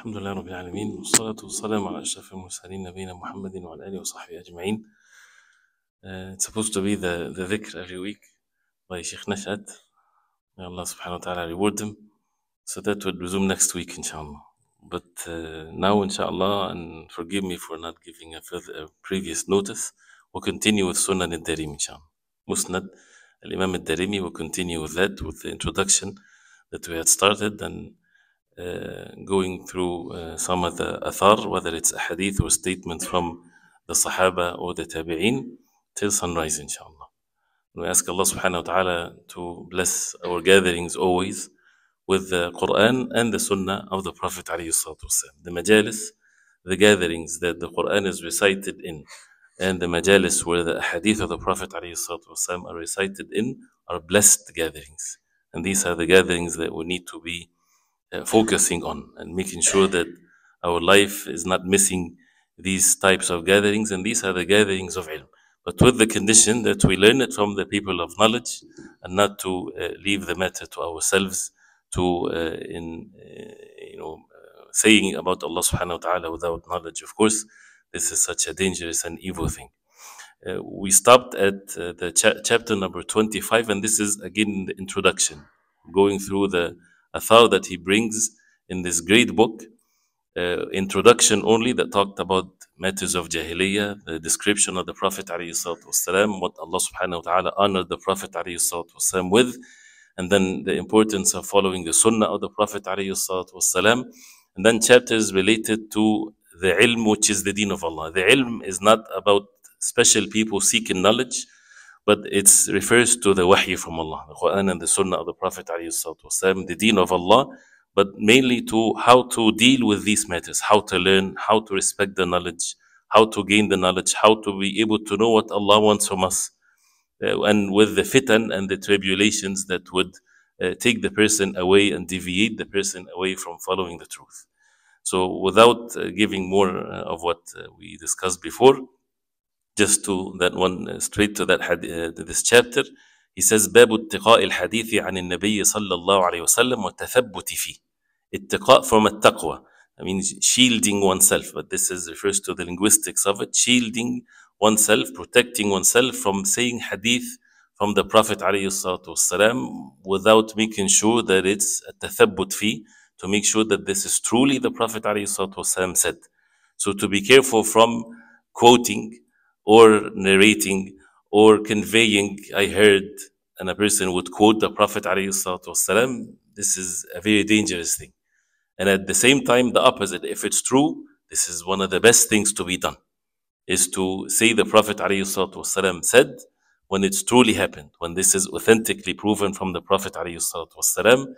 الحمد لله رب العالمين والصلاة والسلام على أشرف المرسلين نبينا محمد وعلى آله وصحبه أجمعين uh, It's supposed to be the, the ذكر every week by Sheikh Nashat May Allah subhanahu wa ta'ala reward him So that will resume next week inshallah But uh, now inshallah and forgive me for not giving a, further, a previous notice We'll continue with Sunan al-Darim inshallah Musnad al-Imam al-Darimi will continue with that with the introduction that we had started and Uh, going through uh, some of the athar, whether it's a hadith or statement from the Sahaba or the Tabi'in, till sunrise, inshallah. We ask Allah subhanahu wa ta'ala to bless our gatherings always with the Quran and the Sunnah of the Prophet والسلام, the majalis, the gatherings that the Quran is recited in, and the majalis where the hadith of the Prophet والسلام, are recited in are blessed gatherings. And these are the gatherings that we need to be uh, focusing on and making sure that our life is not missing these types of gatherings, and these are the gatherings of ilm. But with the condition that we learn it from the people of knowledge and not to uh, leave the matter to ourselves to uh, in uh, you know saying about Allah subhanahu wa ta'ala without knowledge. Of course, this is such a dangerous and evil thing. Uh, we stopped at uh, the cha chapter number 25, and this is again the introduction, going through the a thought that he brings in this great book, uh, introduction only, that talked about matters of jahiliyyah, the description of the Prophet والسلام, what Allah subhanahu wa ta'ala honored the Prophet والسلام, with, and then the importance of following the sunnah of the Prophet والسلام, and then chapters related to the ilm, which is the deen of Allah. The ilm is not about special people seeking knowledge, but it refers to the wahy from Allah, the Quran and the Sunnah of the Prophet والسلام, the deen of Allah, but mainly to how to deal with these matters, how to learn, how to respect the knowledge, how to gain the knowledge, how to be able to know what Allah wants from us, uh, and with the fitan and the tribulations that would uh, take the person away and deviate the person away from following the truth. So, without uh, giving more uh, of what uh, we discussed before, just to that one uh, straight to that hadith, uh, this chapter he says باب اتقاء الحديث عن النبي صلى الله عليه وسلم والتثبت فيه اتقاء from التقوى I mean shielding oneself but this is refers to the linguistics of it shielding oneself protecting oneself from saying hadith from the Prophet والسلام, without making sure that it's a tathabbut fi, to make sure that this is truly the Prophet والسلام, said. So to be careful from quoting or narrating or conveying, I heard, and a person would quote the Prophet والسلام, this is a very dangerous thing. And at the same time, the opposite. If it's true, this is one of the best things to be done, is to say the Prophet والسلام, said when it's truly happened, when this is authentically proven from the Prophet والسلام,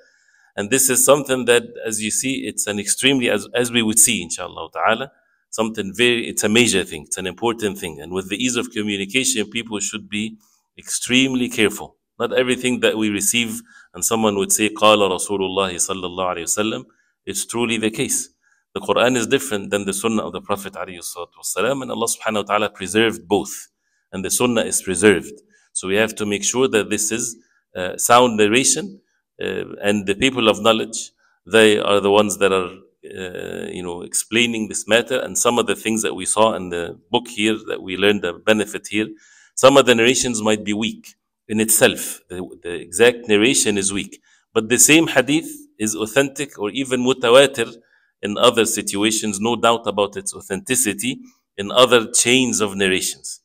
and this is something that, as you see, it's an extremely, as, as we would see, inshallah ta'ala, something very, it's a major thing. It's an important thing. And with the ease of communication, people should be extremely careful. Not everything that we receive and someone would say, قال رسول الله صلى الله عليه وسلم, it's truly the case. The Quran is different than the Sunnah of the Prophet والسلام, and Allah subhanahu wa ta'ala preserved both. And the Sunnah is preserved. So we have to make sure that this is uh, sound narration uh, and the people of knowledge, they are the ones that are uh, you know, explaining this matter and some of the things that we saw in the book here that we learned the benefit here. Some of the narrations might be weak in itself. The, the exact narration is weak. But the same hadith is authentic or even mutawatir in other situations, no doubt about its authenticity in other chains of narrations.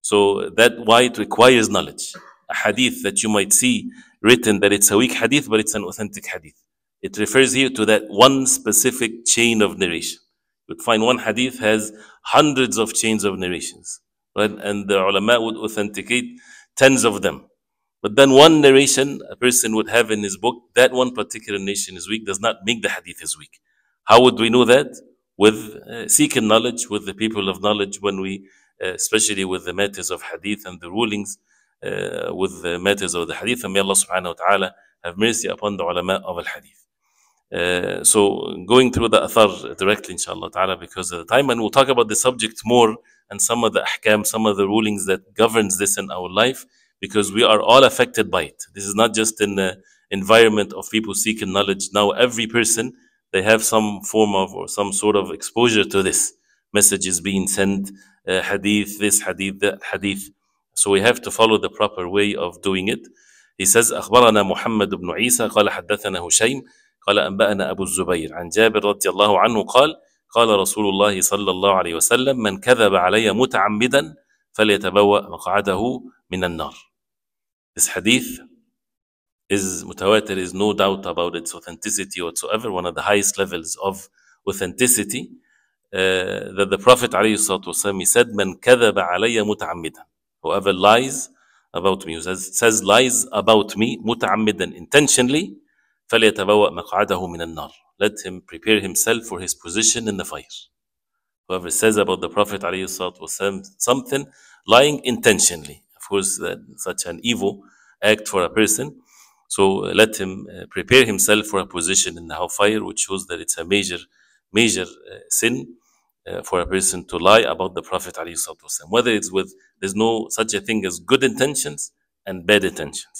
So that why it requires knowledge. A hadith that you might see written that it's a weak hadith, but it's an authentic hadith. It refers here to that one specific chain of narration. You would find one hadith has hundreds of chains of narrations, right? And the ulama would authenticate tens of them. But then one narration a person would have in his book, that one particular narration is weak, does not make the hadith is weak. How would we know that? With uh, seeking knowledge, with the people of knowledge, when we, uh, especially with the matters of hadith and the rulings, uh, with the matters of the hadith. And may Allah subhanahu wa ta'ala have mercy upon the ulama of al hadith. Uh, so going through the athar directly inshallah ta'ala because of the time and we'll talk about the subject more and some of the ahkam some of the rulings that governs this in our life because we are all affected by it this is not just in the environment of people seeking knowledge now every person they have some form of or some sort of exposure to this messages being sent uh, hadith this hadith that hadith so we have to follow the proper way of doing it he says أخبرنا محمد بن عيسى قال حدثنا هشيم قال أنبأنا أبو الزبير عن جابر رضي الله عنه قال قال رسول الله صلى الله عليه وسلم من كذب علي متعمدا فليتبوأ مقعده من النار This hadith is mutawatir is no doubt about its authenticity whatsoever one of the highest levels of authenticity uh, that the Prophet والسلام, said من كذب علي متعمدا whoever lies about me who says, says lies about me متعمدا intentionally فليتبوأ مقعده من النار. Let him prepare himself for his position in the fire. Whoever says about the Prophet والسلام, something lying intentionally, of course, that such an evil act for a person. So let him uh, prepare himself for a position in the hellfire, which shows that it's a major, major uh, sin uh, for a person to lie about the Prophet والسلام, whether it's with there's no such a thing as good intentions and bad intentions.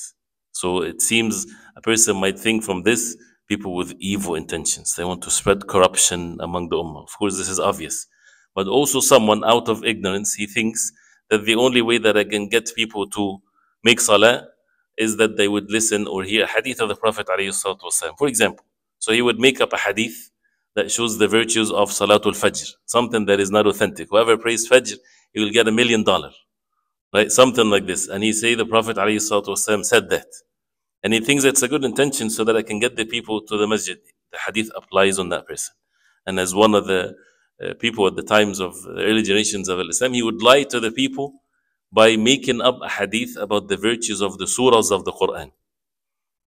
So it seems a person might think from this people with evil intentions. They want to spread corruption among the ummah. Of course, this is obvious. But also, someone out of ignorance, he thinks that the only way that I can get people to make salah is that they would listen or hear hadith of the Prophet. For example, so he would make up a hadith that shows the virtues of Salatul Fajr, something that is not authentic. Whoever prays Fajr, he will get a million dollars. Right? Something like this. And he say the Prophet ﷺ said that. And he thinks it's a good intention so that I can get the people to the masjid. The hadith applies on that person. And as one of the uh, people at the times of the early generations of Islam, he would lie to the people by making up a hadith about the virtues of the surahs of the Quran.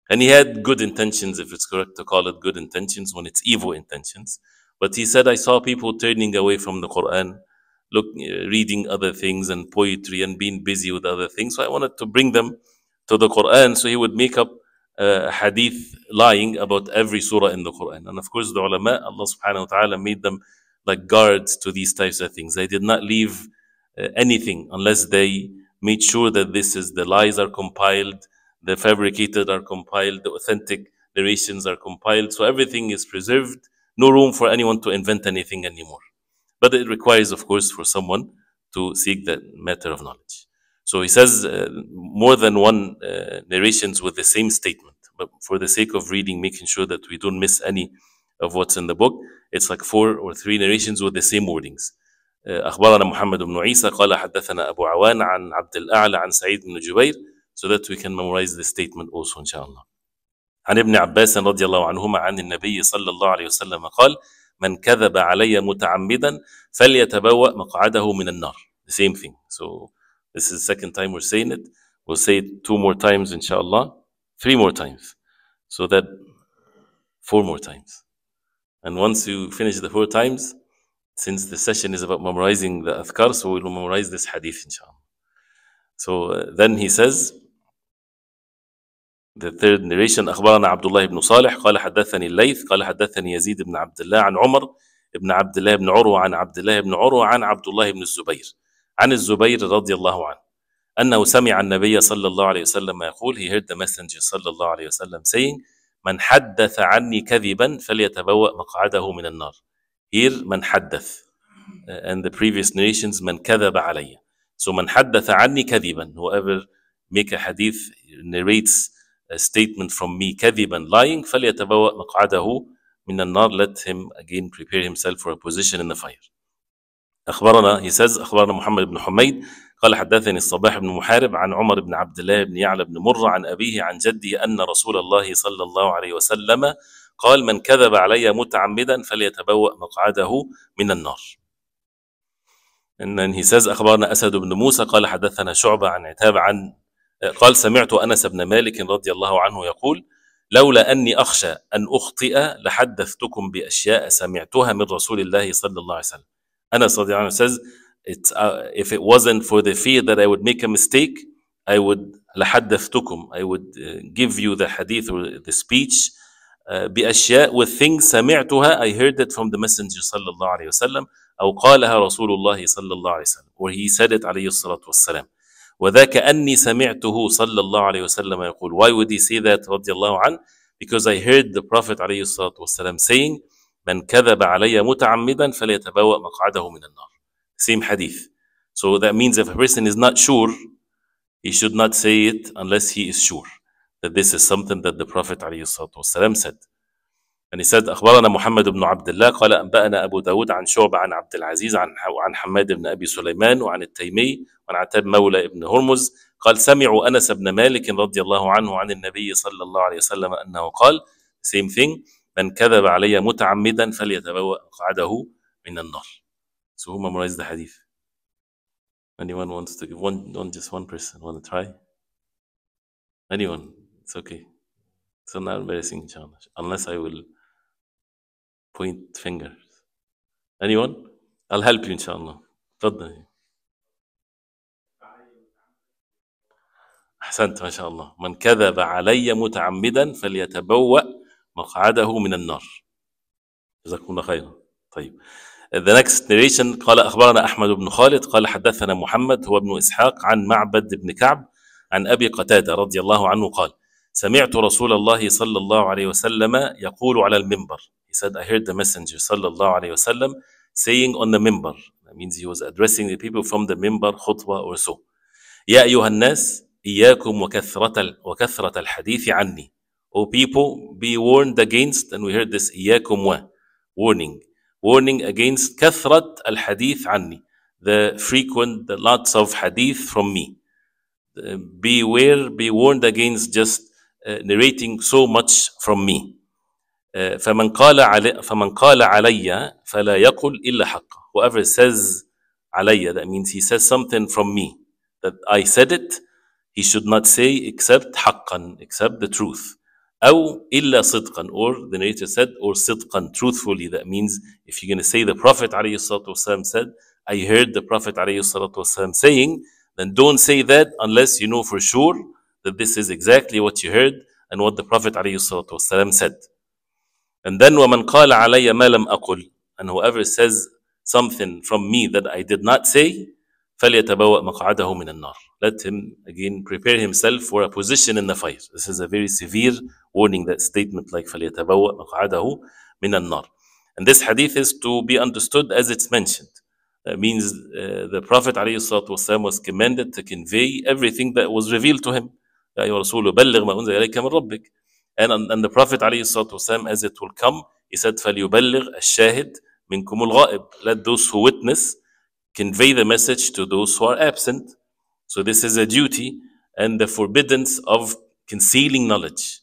And he had good intentions, if it's correct to call it good intentions when it's evil intentions. But he said, I saw people turning away from the Quran look, uh, reading other things and poetry and being busy with other things. So I wanted to bring them to the Quran. So he would make up uh, hadith lying about every surah in the Quran. And of course, the ulama, Allah subhanahu wa ta'ala made them like guards to these types of things. They did not leave uh, anything unless they made sure that this is the lies are compiled, the fabricated are compiled, the authentic narrations are compiled. So everything is preserved. No room for anyone to invent anything anymore. But it requires, of course, for someone to seek that matter of knowledge. So he says uh, more than one uh, narrations with the same statement. But for the sake of reading, making sure that we don't miss any of what's in the book, it's like four or three narrations with the same wordings. Uh, أخبرنا محمد بن عيسى قال حدثنا أبو عوان عن عبد الأعلى عن سعيد بن جبير so that we can memorize the statement also إن شاء الله. عن ابن عباس رضي الله عنهما عن النبي صلى الله عليه وسلم قال من كذب علي متعمدا فليتبوأ مقعده من النار the same thing so this is the second time we're saying it we'll say it two more times inshallah three more times so that four more times and once you finish the four times since the session is about memorizing the adhkar so we'll memorize this hadith inshallah so uh, then he says The third narration أخبرنا عبد الله بن صالح قال حدثني الليث قال حدثني يزيد بن عبد الله عن عمر بن عبد الله بن عروة عن عبد الله بن عروة عن عبد الله بن الزبير عن الزبير رضي الله عنه أنه سمع النبي صلى الله عليه وسلم يقول he heard the messenger صلى الله عليه وسلم saying من حدث عني كذبا فليتبوأ مقعده من النار here من حدث and the previous narrations من كذب علي so من حدث عني كذبا whoever make a hadith narrates statement from me كذبا lying فليتبوأ مقعده من النار let him again prepare himself for a position in the fire أخبرنا he says أخبرنا محمد بن حميد قال حدثني الصباح بن محارب عن عمر بن عبد الله بن يعلى بن مرة عن أبيه عن جده أن رسول الله صلى الله عليه وسلم قال من كذب علي متعمدا فليتبوأ مقعده من النار إن he says أخبرنا أسد بن موسى قال حدثنا شعبة عن عتاب عن قال سمعت أنس بن مالك رضي الله عنه يقول لولا أني أخشى أن أخطئ لحدثتكم بأشياء سمعتها من رسول الله صلى الله عليه وسلم أنس رضي الله عنه says it's, uh, if it wasn't for the fear that I would make a mistake I would لحدثتكم I would uh, give you the hadith or the speech uh, بأشياء with things سمعتها I heard it from the messenger صلى الله عليه وسلم أو قالها رسول الله صلى الله عليه وسلم or he said it عليه الصلاة والسلام وذاك أني سمعته صلى الله عليه وسلم يقول Why would he say that رضي الله عنه? Because I heard the Prophet عليه الصلاة والسلام saying من كذب علي متعمدا فليتبوأ مقعده من النار. Same hadith. So that means if a person is not sure, he should not say it unless he is sure that this is something that the Prophet عليه الصلاة والسلام said. he said أخبرنا محمد بن عبد الله قال أنبأنا أبو داود عن شعب عن عبد العزيز عن عن حماد بن أبي سليمان وعن التيمي عن عتاب مولى ابن هرمز قال سمعوا أنس بن مالك رضي الله عنه عن النبي صلى الله عليه وسلم أنه قال same thing من كذب علي متعمدا فليتبوأ قعده من النار so who memorized the hadith anyone wants to give one not just one person want to try anyone it's okay it's not embarrassing inshallah unless I will point fingers anyone I'll help you inshallah تفضل أحسنت ما شاء الله من كذب علي متعمدا فليتبوأ مقعده من النار جزاكم الله خيرا طيب The next narration قال أخبرنا أحمد بن خالد قال حدثنا محمد هو ابن إسحاق عن معبد بن كعب عن أبي قتادة رضي الله عنه قال سمعت رسول الله صلى الله عليه وسلم يقول على المنبر He said I heard the messenger صلى الله عليه وسلم saying on the minbar That means he was addressing the people from the minbar خطوة or so يا أيها الناس إياكم وكثرة وكثرة الحديث عني. O people, be warned against, and we heard this, إياكم و, warning. Warning against كثرة الحديث عني. The frequent, the lots of hadith from me. Beware, be warned against just uh, narrating so much from me. Uh, فمن قال علي فمن قال علي فلا يقل إلا حق. Whoever says علي, that means he says something from me. That I said it, He should not say except حقا, except the truth. أو إلا صدقا or the narrator said or صدقا truthfully that means if you're going to say the Prophet والسلام, said I heard the Prophet والسلام, saying then don't say that unless you know for sure that this is exactly what you heard and what the Prophet والسلام, said and then ومن قال علي ما لم أقل and whoever says something from me that I did not say فليتبوأ مقعده من النار. Let him again prepare himself for a position in the fire. This is a very severe warning that statement like فليتبوأ مقعده من النار. And this hadith is to be understood as it's mentioned. That means uh, the Prophet والسلام, was commanded to convey everything that was revealed to him. أيها الرسول بلغ ما أنزل إليك من ربك. And, and the Prophet والسلام, as it will come, he said فليبلغ الشاهد منكم الغائب. Let those who witness convey the message to those who are absent. So this is a duty and the forbiddance of concealing knowledge.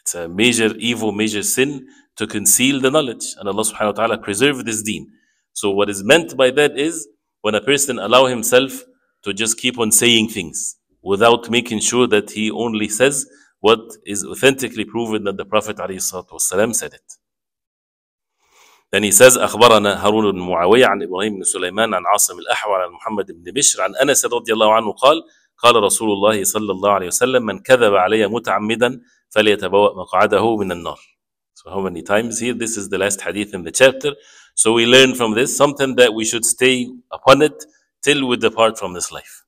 It's a major evil, major sin to conceal the knowledge. And Allah subhanahu wa ta'ala preserve this deen. So what is meant by that is when a person allow himself to just keep on saying things without making sure that he only says what is authentically proven that the Prophet ﷺ said it. ساز أخبرنا هارون بن معاوية عن إبراهيم بن سليمان عن عاصم الأحول عن محمد بن بشر عن أنس رضي الله عنه قال قال رسول الله صلى الله عليه وسلم من كذب علي متعمدا فليتبوأ مقعده من النار So how many times here? This is the last hadith in the chapter. So we learn from this something that we should stay upon it till we depart from this life.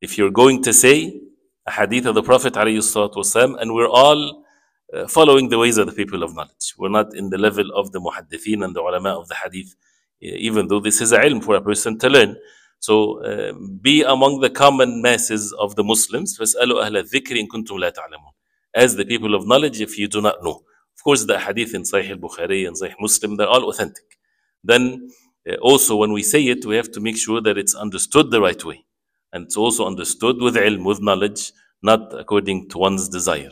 If you're going to say a hadith of the Prophet ﷺ, and we're all uh, following the ways of the people of knowledge. We're not in the level of the muhaddithin and the ulama of the hadith, uh, even though this is a ilm for a person to learn. So uh, be among the common masses of the Muslims. As the people of knowledge, if you do not know. Of course, the hadith in Sahih al-Bukhari and Sahih Muslim, they're all authentic. Then uh, also when we say it, we have to make sure that it's understood the right way. And it's also understood with ilm, with knowledge, not according to one's desire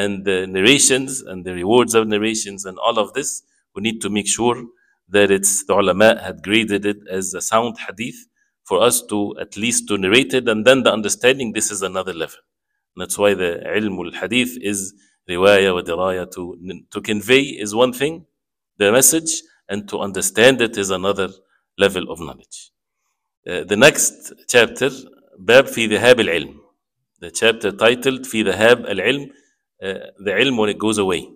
and the narrations and the rewards of narrations and all of this, we need to make sure that it's the ulama had graded it as a sound hadith for us to at least to narrate it and then the understanding this is another level. And that's why the ilmul hadith is riwaya wa diraya to, to convey is one thing, the message, and to understand it is another level of knowledge. Uh, the next chapter, باب في ذهاب العلم. The chapter titled في ذهاب العلم the ilm when it goes away.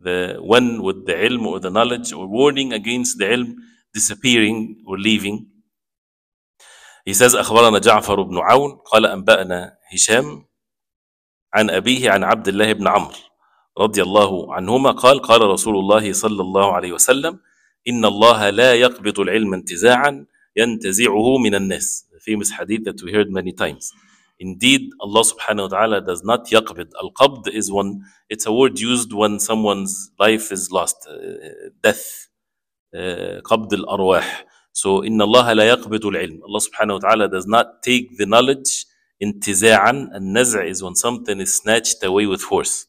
The one with the ilm or the knowledge or warning against the ilm disappearing or leaving. He says أخبرنا جعفر بن عون قال أنبأنا هشام عن أبيه عن عبد الله بن عمر رضي الله عنهما قال قال رسول الله صلى الله عليه وسلم إن الله لا يقبض العلم انتزاعا ينتزعه من الناس. The famous hadith that we heard many times. Indeed, Allah subhanahu wa ta'ala does not yaqbid. Al qabd is one, it's a word used when someone's life is lost, uh, death, uh, qabd al arwah. So, inna Allah la yaqbidu al ilm. Allah subhanahu wa ta'ala does not take the knowledge intiza'an. And naz'a is when something is snatched away with force.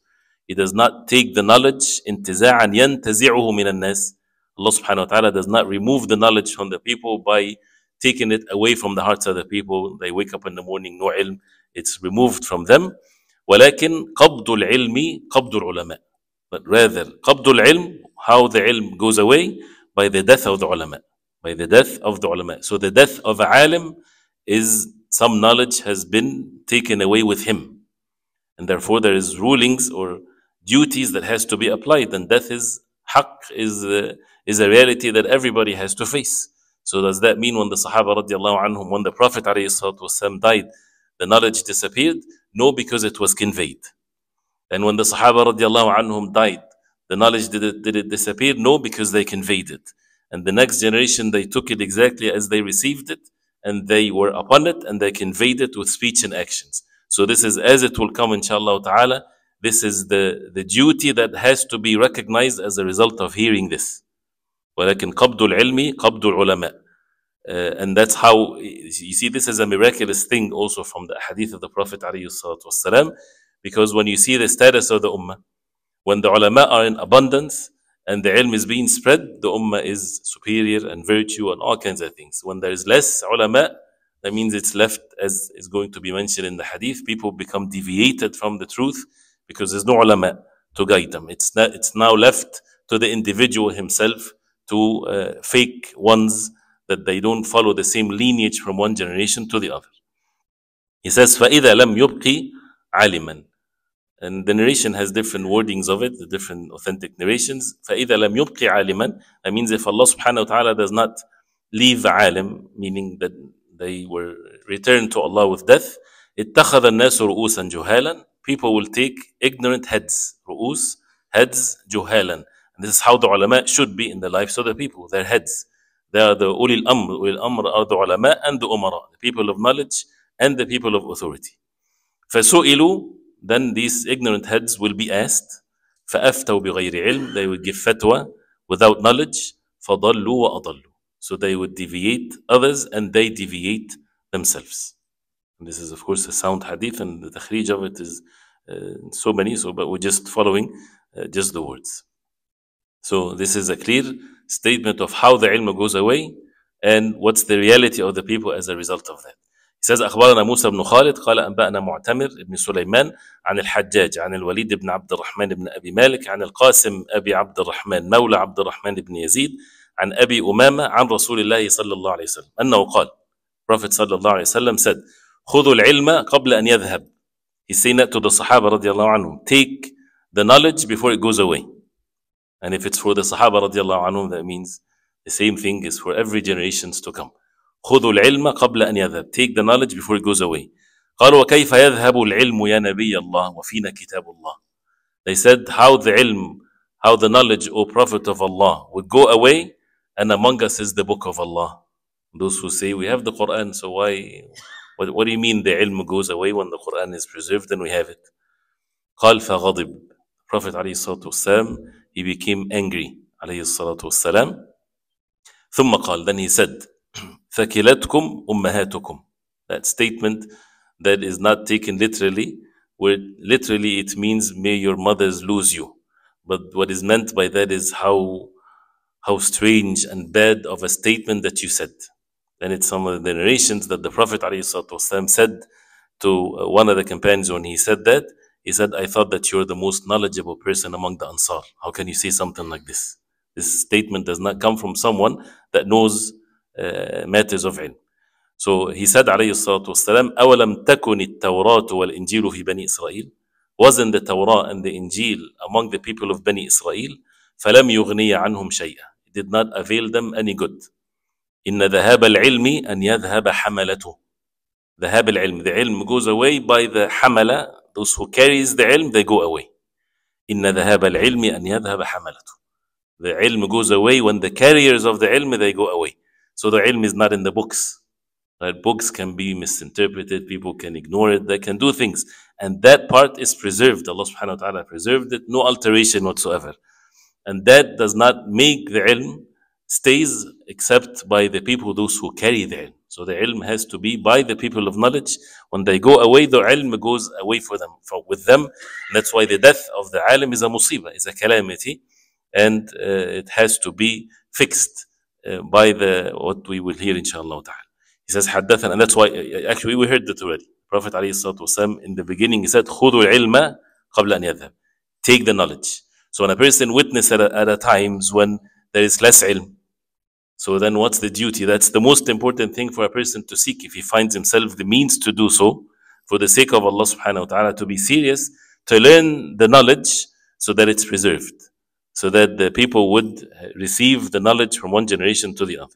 He does not take the knowledge intiza'an yantazi'uhu min al nas. Allah subhanahu wa ta'ala does not remove the knowledge from the people by taking it away from the hearts of the people. They wake up in the morning, no ilm, it's removed from them. ولكن قبض العلم قبض العلماء. But rather, قبض العلم, how the ilm goes away, by the death of the ulama. By the death of the ulama. So the death of a alim is some knowledge has been taken away with him. And therefore there is rulings or duties that has to be applied. And death is haqq, is, uh, is a reality that everybody has to face. So does that mean when the Sahaba radiallahu anhum, when the Prophet والسلام, died, the knowledge disappeared? No, because it was conveyed. And when the Sahaba radiallahu anhum died, the knowledge did it, did it disappear? No, because they conveyed it. And the next generation, they took it exactly as they received it, and they were upon it, and they conveyed it with speech and actions. So this is as it will come, inshallah ta'ala. This is the, the duty that has to be recognized as a result of hearing this. ولكن قبض العلم قبض العلماء Uh, and that's how you see this is a miraculous thing also from the hadith of the Prophet والسلام, because when you see the status of the ummah, when the ulama are in abundance and the ilm is being spread, the ummah is superior and virtue and all kinds of things. When there is less ulama, that means it's left as is going to be mentioned in the hadith. People become deviated from the truth because there's no ulama to guide them. It's, not, it's now left to the individual himself to uh, fake ones that they don't follow the same lineage from one generation to the other. He says, فَإِذَا لَمْ يُبْقِي عَالِمًا And the narration has different wordings of it, the different authentic narrations. فَإِذَا لَمْ يُبْقِي عَالِمًا That means if Allah subhanahu wa ta'ala does not leave the alim, meaning that they were returned to Allah with death, اتَّخَذَ النَّاسُ رُؤُوسًا جُهَالًا People will take ignorant heads, ru'us, heads, جهالًا. This is how the ulama should be in the lives of the people, their heads. They are the ulil amr. Ulil amr are the ulama and the umara, the people of knowledge and the people of authority. فَسُئِلُوا Then these ignorant heads will be asked. فَأَفْتَوْا بِغَيْرِ عِلْم They will give fatwa without knowledge. فَضَلُّوا وَأَضَلُّوا So they would deviate others and they deviate themselves. And this is of course a sound hadith and the takhrij of it is uh, so many, so but we're just following uh, just the words. So this is a clear statement of how the ilm goes away and what's the reality of the people as a result of that. He says أخبرنا موسى بن خالد قال أنبأنا معتمر بن سليمان عن الحجاج عن الوليد بن عبد الرحمن بن أبي مالك عن القاسم أبي عبد الرحمن مولى عبد الرحمن بن يزيد عن أبي أمامة عن رسول الله صلى الله عليه وسلم أنه قال Prophet صلى الله عليه وسلم said خذوا العلم قبل أن يذهب He's saying that to the Sahaba رضي الله عنهم Take the knowledge before it goes away And if it's for the Sahaba radiallahu anhum, that means the same thing is for every generations to come. خذوا العلم قبل أن يذهب. Take the knowledge before it goes away. قالوا وكيف يذهب العلم يا نبي الله وفينا كتاب الله. They said how the علم, how the knowledge, O Prophet of Allah, would go away and among us is the book of Allah. Those who say we have the Quran, so why, what, what do you mean the علم goes away when the Quran is preserved and we have it? قال فغضب. Prophet عليه الصلاة والسلام he became angry عليه الصلاة والسلام ثم قال then he said "فكلتكم أمهاتكم that statement that is not taken literally where literally it means may your mothers lose you but what is meant by that is how how strange and bad of a statement that you said and it's some of the narrations that the prophet ﷺ said to uh, one of the companions when he said that he said, I thought that you're the most knowledgeable person among the Ansar. How can you say something like this? This statement does not come from someone that knows uh, matters of ilm. So he said, عليه الصلاة والسلام, أولم تكن التوراة والإنجيل في بني إسرائيل? Wasn't the Torah and the Injil among the people of Bani Israel? فلم يغني عنهم شيئا. It did not avail them any good. إن ذهاب العلم أن يذهب حملته. ذهاب العلم. The ilm goes away by the hamala, those who carries the ilm, they go away. إِنَّ ذَهَابَ الْعِلْمِ أَنْ يَذْهَبَ حَمَلَتُهُ The ilm goes away. When the carriers of the ilm, they go away. So the ilm is not in the books. Right? Books can be misinterpreted. People can ignore it. They can do things. And that part is preserved. Allah subhanahu wa ta'ala preserved it. No alteration whatsoever. And that does not make the ilm stays except by the people, those who carry the ilm. So the ilm has to be by the people of knowledge. When they go away, the ilm goes away for them, for with them. that's why the death of the alim is a musibah, is a calamity, and uh, it has to be fixed uh, by the what we will hear, inshallah ta'ala. He says, حدثنا, and that's why uh, actually we heard that already. Prophet والسلام, in the beginning he said, خذوا العلم قبل أن يذهب. Take the knowledge. So when a person witnesses at, at a times when there is less ilm, so then what's the duty? That's the most important thing for a person to seek if he finds himself the means to do so for the sake of Allah subhanahu wa ta'ala to be serious, to learn the knowledge so that it's preserved, so that the people would receive the knowledge from one generation to the other.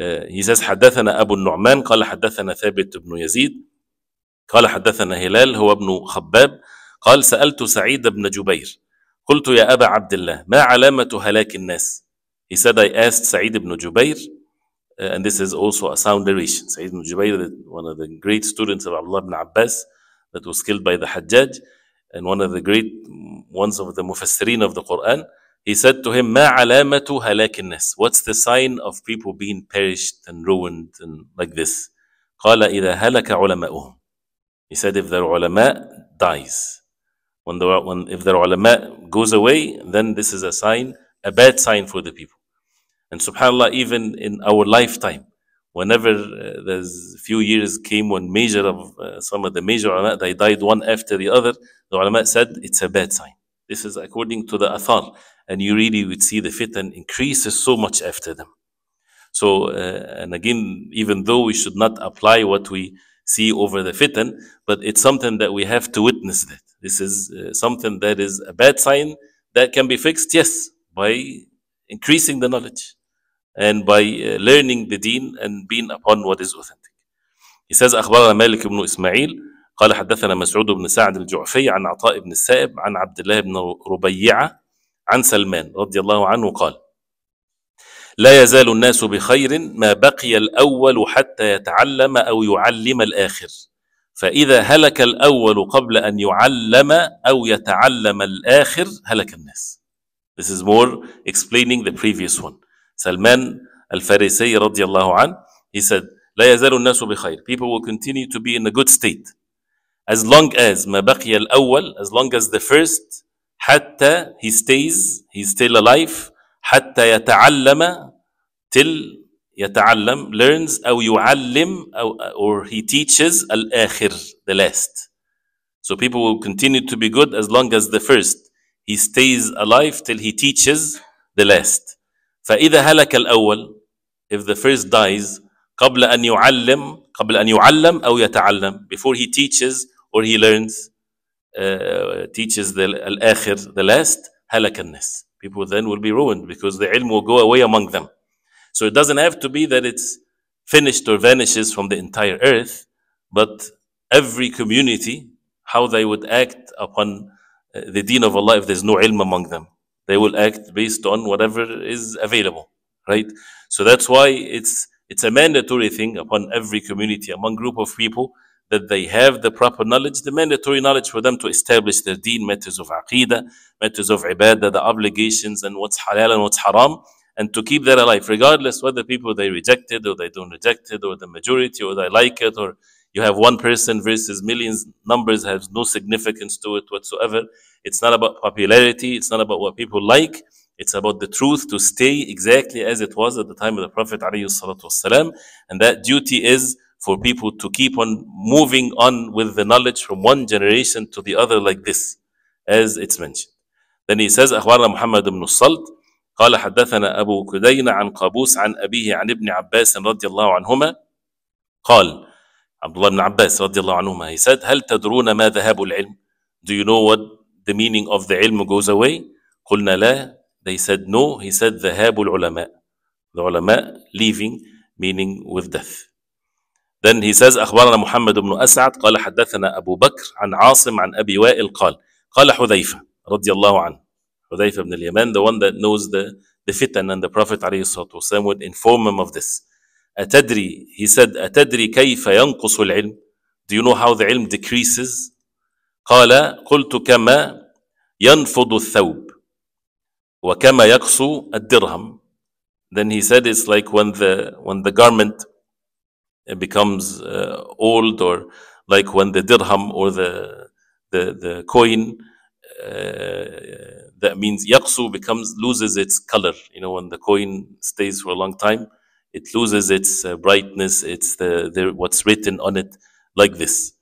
Uh, he says حدثنا أبو النعمان قال حدثنا ثابت بن يزيد قال حدثنا هلال هو ابن خباب قال سألت سعيد بن جبير قلت يا أبا عبد الله ما علامة هلاك الناس he said, I asked Sa'id ibn Jubair, uh, and this is also a sound narration. Sa'id ibn Jubair, one of the great students of Abdullah ibn Abbas, that was killed by the Hajjaj, and one of the great ones of the Mufassirin of the Quran, he said to him, ما علامة What's the sign of people being perished and ruined and like this? إذا هلك علماؤهم. He said, if their ulama dies, when the, when, if their ulama goes away, then this is a sign a bad sign for the people. And subhanAllah, even in our lifetime, whenever uh, there's few years came when major of uh, some of the major ulama, they died one after the other, the ulama said it's a bad sign. This is according to the athar. And you really would see the fitan increases so much after them. So, uh, and again, even though we should not apply what we see over the fitan, but it's something that we have to witness that. This is uh, something that is a bad sign that can be fixed, yes, by increasing the knowledge and by uh, learning the deen and being upon what is authentic. He says أخبرنا مالك بن إسماعيل قال حدثنا مسعود بن سعد الجعفي عن عطاء بن السائب عن عبد الله بن ربيعة عن سلمان رضي الله عنه قال لا يزال الناس بخير ما بقي الأول حتى يتعلم أو يعلم الآخر فإذا هلك الأول قبل أن يعلم أو يتعلم الآخر هلك الناس This is more explaining the previous one. Salman al-Farisi radiallahu an, he said, لا يزال الناس بخير. People will continue to be in a good state. As long as ما بقي الأول, as long as the first, حتى he stays, he's still alive, حتى يتعلم, till يتعلم, learns, أو يعلم, أو, or he teaches الآخر, the last. So people will continue to be good as long as the first he stays alive till he teaches the last فإذا هلك الأول if the first dies قبل أن يعلم قبل أن يعلم أو يتعلم before he teaches or he learns uh, teaches the الآخر the last هلك الناس people then will be ruined because the علم will go away among them so it doesn't have to be that it's finished or vanishes from the entire earth but every community how they would act upon uh, the deen of Allah if there's no ilm among them. They will act based on whatever is available, right? So that's why it's it's a mandatory thing upon every community, among group of people, that they have the proper knowledge, the mandatory knowledge for them to establish their deen, matters of aqidah, matters of ibadah, the obligations and what's halal and what's haram, and to keep that alive, regardless whether people they rejected or they don't reject it, or the majority, or they like it, or you have one person versus millions. Numbers has no significance to it whatsoever. It's not about popularity. It's not about what people like. It's about the truth to stay exactly as it was at the time of the Prophet والسلام, And that duty is for people to keep on moving on with the knowledge from one generation to the other like this, as it's mentioned. Then he says, أخبرنا محمد بن قال حدثنا أبو كدين عن قابوس عن أبيه عن ابن عباس رضي الله عنهما قال عبد الله بن عباس رضي الله عنهما he said هل تدرون ما ذهاب العلم do you know what the meaning of the علم goes away قلنا لا they said no he said ذهاب العلماء the علماء leaving meaning with death then he says أخبرنا محمد بن أسعد قال حدثنا أبو بكر عن عاصم عن أبي وائل قال قال حذيفة رضي الله عنه حذيفة بن اليمان the one that knows the the fitan and the Prophet عليه الصلاة والسلام would inform him of this أتدري he said أتدري كيف ينقص العلم do you know how the علم decreases قال قلت كما ينفض الثوب وكما يقص الدرهم then he said it's like when the when the garment becomes uh, old or like when the dirham or the the, the coin uh, that means yaqsu becomes loses its color you know when the coin stays for a long time it loses its uh, brightness. It's the, the, what's written on it like this.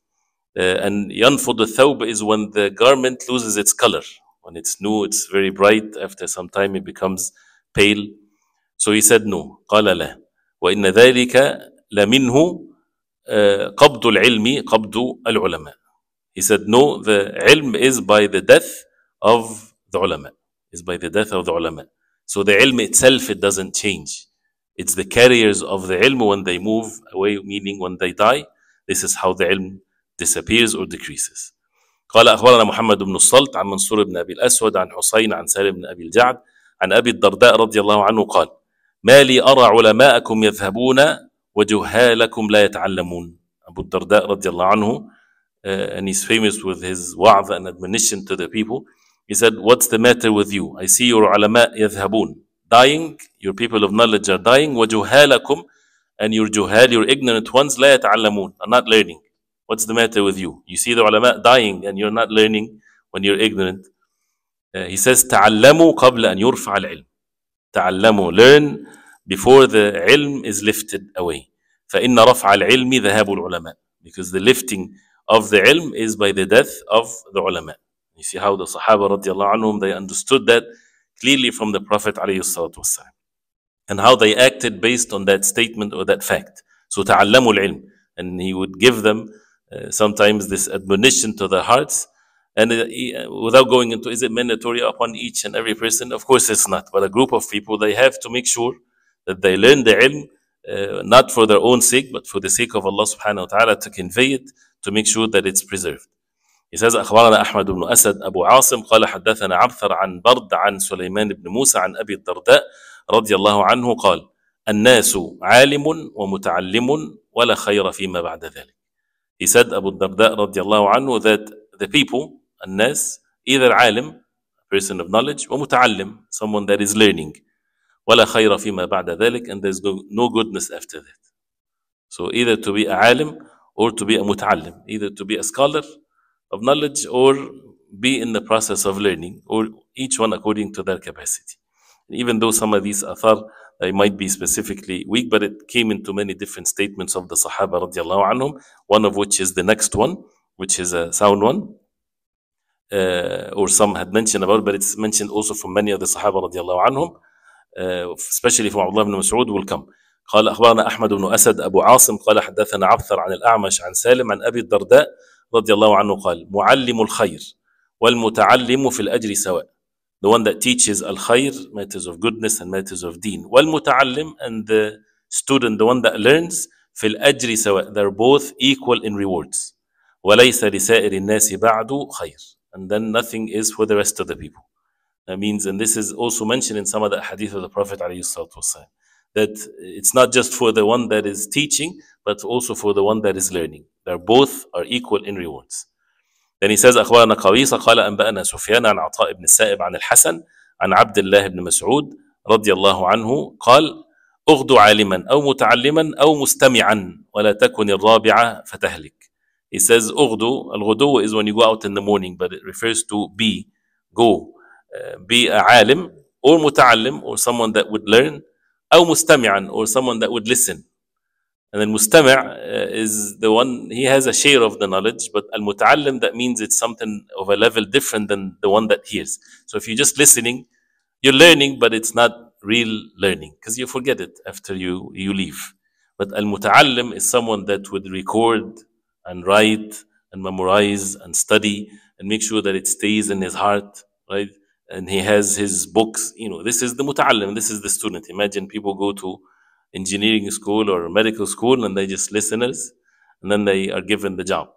Uh, and yanfud thawb is when the garment loses its color. When it's new, it's very bright. After some time, it becomes pale. So he said no. قال لا. وإن ذلك لمنه uh, قبض العلم al العلماء. He said no, the ilm is by the death of the ulama. Is by the death of the ulama. So the ilm itself, it doesn't change. It's the carriers of the ilm when they move away, meaning when they die. This is how the ilm disappears or decreases. قال أخبرنا محمد بن الصلت عن منصور بن أبي الأسود عن حسين عن سالم بن أبي الجعد عن أبي الدرداء رضي الله عنه قال ما لي أرى علماءكم يذهبون وجهالكم لا يتعلمون أبو الدرداء رضي الله عنه uh, and he's famous with his wa'd and admonition to the people he said what's the matter with you I see your علماء يذهبون dying, your people of knowledge are dying, وَجُهَالَكُمْ And your juhal, your ignorant ones, لَا يَتَعَلَّمُونَ Are not learning. What's the matter with you? You see the ulama dying and you're not learning when you're ignorant. Uh, he says, تَعَلَّمُوا قَبْلَ أَنْ يُرْفَعَ الْعِلْمُ تَعَلَّمُوا Learn before the ilm is lifted away. فَإِنَّ رَفْعَ الْعِلْمِ ذَهَابُ الْعُلَمَاءِ Because the lifting of the ilm is by the death of the ulama. You see how the Sahaba radiallahu anhum, they understood that clearly from the Prophet and how they acted based on that statement or that fact. So ta'ala ilm. And he would give them uh, sometimes this admonition to their hearts. And uh, uh, without going into, is it mandatory upon each and every person? Of course it's not. But a group of people, they have to make sure that they learn the ilm, uh, not for their own sake, but for the sake of Allah subhanahu wa ta'ala to convey it, to make sure that it's preserved. إزاز أخبرنا أحمد بن أسد أبو عاصم قال حدثنا عبثر عن برد عن سليمان بن موسى عن أبي الدرداء رضي الله عنه قال الناس عالم ومتعلم ولا خير فيما بعد ذلك He said الدرداء رضي الله عنه that the people, الناس, either عالم, person of knowledge, ومتعلم, someone that is learning. ولا خير فيما بعد ذلك and there's no goodness after that. So either to be a عالم or to be a متعلم, either to be a scholar of knowledge or be in the process of learning, or each one according to their capacity. even though some of these athar they might be specifically weak, but it came into many different statements of the Sahaba radiallahu anhum, one of which is the next one, which is a sound one. Uh, or some had mentioned about it, but it's mentioned also from many of the Sahaba radiallahu anhum, uh, especially from Abdullah ibn Mas'ud will come. قال أخبرنا أحمد بن أسد أبو عاصم قال حدثنا عبثر عن الأعمش عن سالم عن أبي الدرداء رضي الله عنه قال معلم الخير والمتعلم في الأجر سواء the one that teaches al-khair matters of goodness and matters of deen والمتعلم and the student the one that learns في الأجر سواء they're both equal in rewards وليس لسائر الناس بعد خير and then nothing is for the rest of the people that means and this is also mentioned in some of the hadith of the Prophet والسلام, that it's not just for the one that is teaching but also for the one that is learning They're both are equal in rewards. Then he says أخبرنا قويصة قال أنبأنا سفيان عن عطاء بن السائب عن الحسن عن عبد الله بن مسعود رضي الله عنه قال اغدو عالما أو متعلما أو مستمعا ولا تكن الرابعة فتهلك. He says اغدو الغدو is when you go out in the morning but it refers to be go uh, be a عالم or متعلم or someone that would learn أو مستمعا or someone that would listen And then mustami' uh, is the one, he has a share of the knowledge, but al muta'allim, that means it's something of a level different than the one that hears. So if you're just listening, you're learning, but it's not real learning because you forget it after you, you leave. But al muta'allim is someone that would record and write and memorize and study and make sure that it stays in his heart, right? And he has his books, you know, this is the muta'allim, this is the student. Imagine people go to engineering school or medical school and they just listeners and then they are given the job.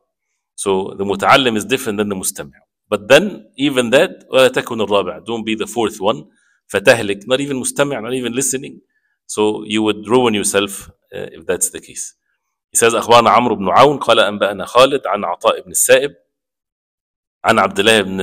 So the متعلم is different than the مستمع. But then even that ولا تكن الرابع don't be the fourth one فتهلك not even مستمع not even listening. So you would ruin yourself uh, if that's the case. He says أخبرنا عمرو بن عون قال أنبأنا خالد عن عطاء بن السائب عن عبد الله بن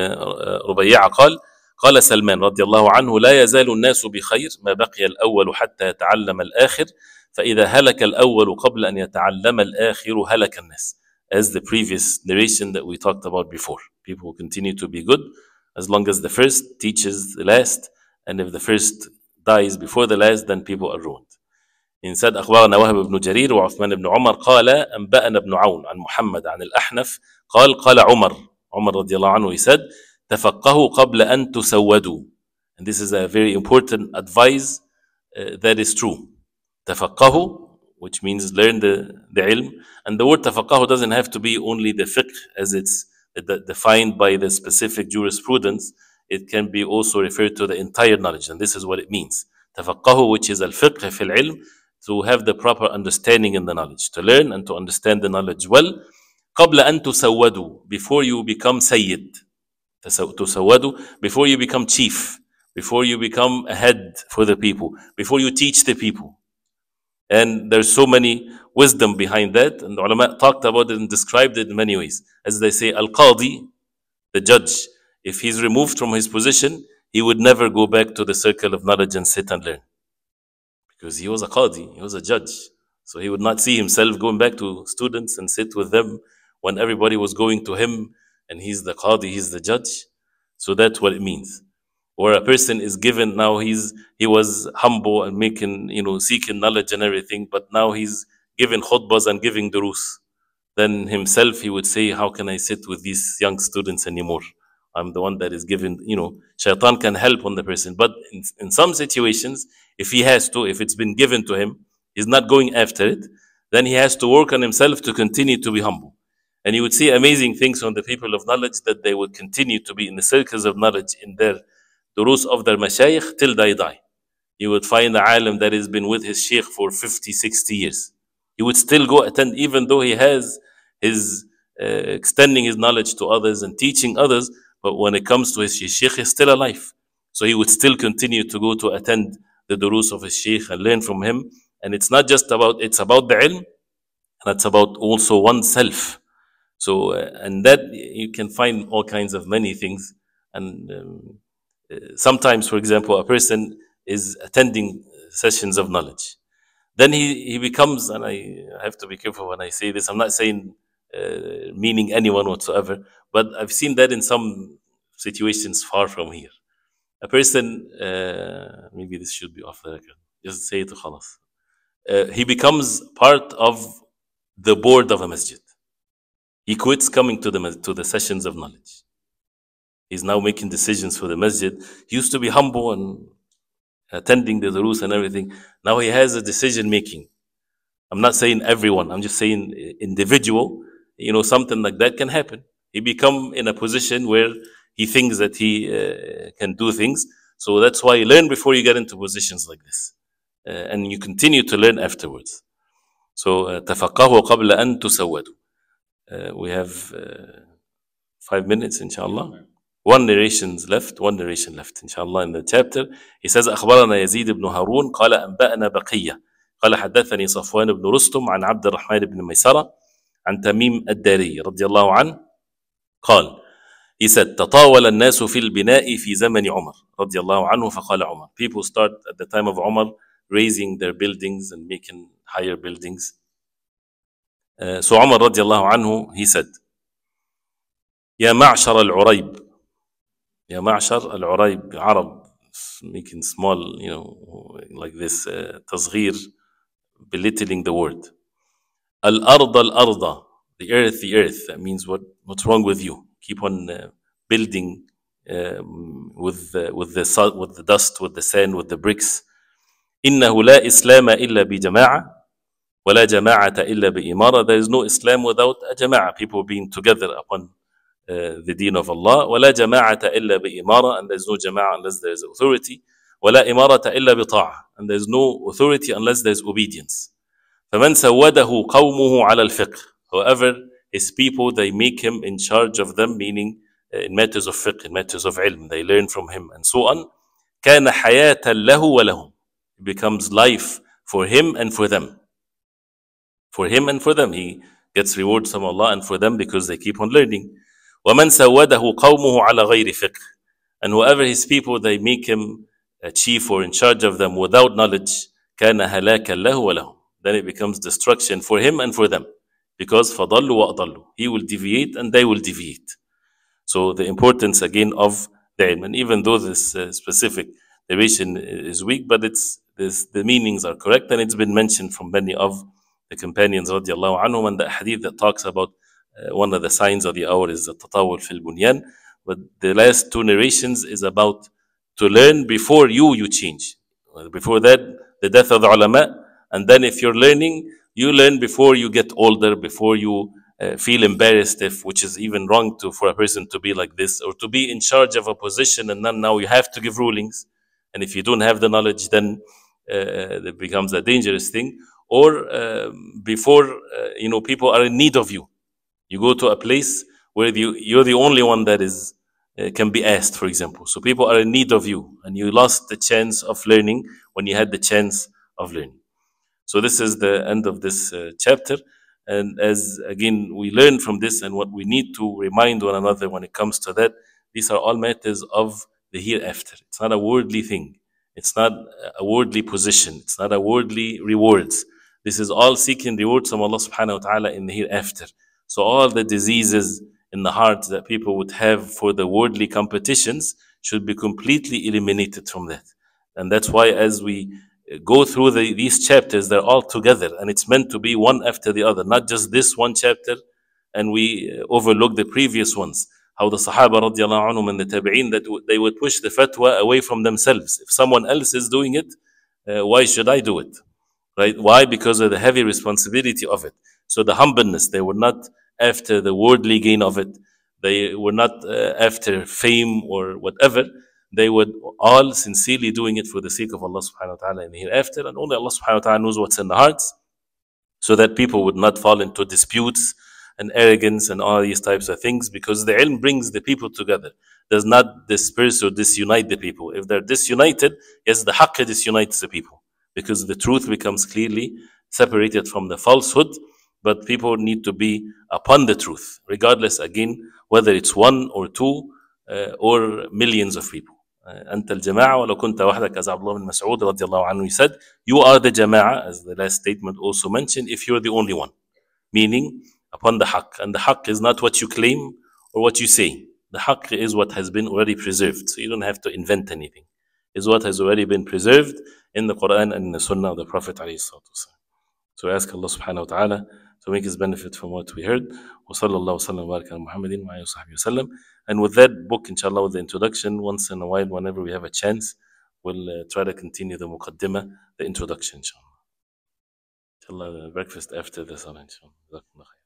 ربيعة قال قال سلمان رضي الله عنه لا يزال الناس بخير ما بقي الأول حتى يتعلم الآخر فإذا هلك الأول قبل أن يتعلم الآخر هلك الناس as the previous narration that we talked about before people will continue to be good as long as the first teaches the last and if the first dies before the last then people are ruined إن ساد أخبرنا وهب بن جرير وعثمان بن عمر قال أنبأنا بن عون عن محمد عن الأحنف قال قال عمر عمر رضي الله عنه يسد تفقهوا قبل أن تسودوا and this is a very important advice uh, that is true تفقهوا which means learn the, the علم. and the word تفقهوا doesn't have to be only the fiqh as it's defined by the specific jurisprudence it can be also referred to the entire knowledge and this is what it means تفقهوا which is الفقه في العلم to have the proper understanding in the knowledge to learn and to understand the knowledge well قبل أن تسودوا before you become سيد Tusawwadu, before you become chief, before you become a head for the people, before you teach the people. And there's so many wisdom behind that, and ulama talked about it and described it in many ways. As they say, Al-Qadi, the judge, if he's removed from his position, he would never go back to the circle of knowledge and sit and learn. Because he was a Qadi, he was a judge. So he would not see himself going back to students and sit with them when everybody was going to him and he's the qadi, he's the judge. So that's what it means. Where a person is given now he's he was humble and making you know seeking knowledge and everything, but now he's giving khutbas and giving durus. Then himself he would say, How can I sit with these young students anymore? I'm the one that is giving, you know, shaitan can help on the person. But in, in some situations, if he has to, if it's been given to him, he's not going after it, then he has to work on himself to continue to be humble. And you would see amazing things on the people of knowledge that they would continue to be in the circles of knowledge in their durus of their mashayikh till they die. You would find the alim that has been with his sheikh for 50, 60 years. He would still go attend even though he has his uh, extending his knowledge to others and teaching others. But when it comes to his sheikh, sheikh is still alive. So he would still continue to go to attend the durus of his sheikh and learn from him. And it's not just about, it's about the ilm, and it's about also oneself. So, uh, and that you can find all kinds of many things. And um, uh, sometimes, for example, a person is attending sessions of knowledge. Then he, he becomes, and I have to be careful when I say this, I'm not saying uh, meaning anyone whatsoever, but I've seen that in some situations far from here. A person, uh, maybe this should be off the record, just say it to khalas. Uh, he becomes part of the board of a masjid. He quits coming to the, to the sessions of knowledge. He's now making decisions for the masjid. He used to be humble and attending the rules and everything. Now he has a decision making. I'm not saying everyone. I'm just saying individual. You know, something like that can happen. He become in a position where he thinks that he uh, can do things. So that's why you learn before you get into positions like this. Uh, and you continue to learn afterwards. So, تفقهوا قبل أن تسودوا. we have five minutes inshallah one narrations left one narration left inshallah in the chapter he says أخبرنا يزيد بن هارون قال أنبأنا بقية قال حدثني صفوان بن رستم عن عبد الرحمن بن ميسرة عن تميم الداري رضي الله عنه قال He said, تطاول الناس في البناء في زمن عمر رضي الله عنه فقال عمر People start at the time of Umar raising their buildings and making higher buildings So Umar radiallahu anhu, he said, يا معشر العريب يا معشر العريب Arab making small you know like this uh, تصغير belittling the word الأرض الأرض the earth the earth that means what what's wrong with you keep on uh, building um, with the, with the with the dust with the sand with the bricks إنه لا إسلام إلا بجماعة ولا جماعة إلا بإمارة there is no Islam without a جماعة people being together upon uh, the deen of Allah ولا جماعة إلا بإمارة and there is no جماعة unless there is authority ولا إمارة إلا بطاعة and there is no authority unless there is obedience فمن سوده قومه على الفقه however his people they make him in charge of them meaning in matters of fiqh in matters of ilm they learn from him and so on كان حياة له ولهم it becomes life for him and for them For him and for them, he gets rewards from Allah and for them because they keep on learning. وَمَنْ سَوَّدَهُ قَوْمُهُ عَلَى غَيْرِ فِقْهِ And whoever his people, they make him a chief or in charge of them without knowledge, كَانَ لَهُ Then it becomes destruction for him and for them. Because فَضَلُّ وَأَضَلُّ He will deviate and they will deviate. So the importance again of the ilm. And even though this uh, specific narration is weak, but it's this, the meanings are correct and it's been mentioned from many of the companions radiallahu anhum and the hadith that talks about uh, one of the signs of the hour is the tatawul fil bunyan. But the last two narrations is about to learn before you, you change. Uh, before that, the death of the ulama. And then if you're learning, you learn before you get older, before you uh, feel embarrassed if, which is even wrong to, for a person to be like this or to be in charge of a position and then now you have to give rulings. And if you don't have the knowledge, then uh, it becomes a dangerous thing or uh, before uh, you know people are in need of you you go to a place where you, you're the only one that is uh, can be asked for example so people are in need of you and you lost the chance of learning when you had the chance of learning so this is the end of this uh, chapter and as again we learn from this and what we need to remind one another when it comes to that these are all matters of the hereafter it's not a worldly thing it's not a worldly position it's not a worldly rewards this is all seeking rewards from Allah subhanahu wa ta'ala in the hereafter. So all the diseases in the heart that people would have for the worldly competitions should be completely eliminated from that. And that's why as we go through the, these chapters, they're all together and it's meant to be one after the other, not just this one chapter and we uh, overlook the previous ones. How the Sahaba radiallahu anhum and the Tabi'een, that they would push the fatwa away from themselves. If someone else is doing it, uh, why should I do it? Right? Why? Because of the heavy responsibility of it. So the humbleness, they were not after the worldly gain of it. They were not uh, after fame or whatever. They were all sincerely doing it for the sake of Allah subhanahu wa ta'ala in the hereafter. And only Allah subhanahu wa ta'ala knows what's in the hearts so that people would not fall into disputes and arrogance and all these types of things because the ilm brings the people together does not disperse or disunite the people if they're disunited yes the haqq disunites the people because the truth becomes clearly separated from the falsehood, but people need to be upon the truth, regardless again whether it's one or two uh, or millions of people. Uh, أنت الجماعة ولو كنت وحدك as Abdullah bin Mas'ud رضي الله عنه he said you are the جماعة as the last statement also mentioned if you're the only one meaning upon the haqq and the haqq is not what you claim or what you say the haqq is what has been already preserved so you don't have to invent anything is what has already been preserved in the Quran and in the Sunnah of the Prophet So we ask Allah subhanahu wa ta'ala to make us benefit from what we heard. And with that book, inshallah, with the introduction, once in a while, whenever we have a chance, we'll uh, try to continue the muqaddimah, the introduction, inshallah. Inshallah, breakfast after the salah, inshallah.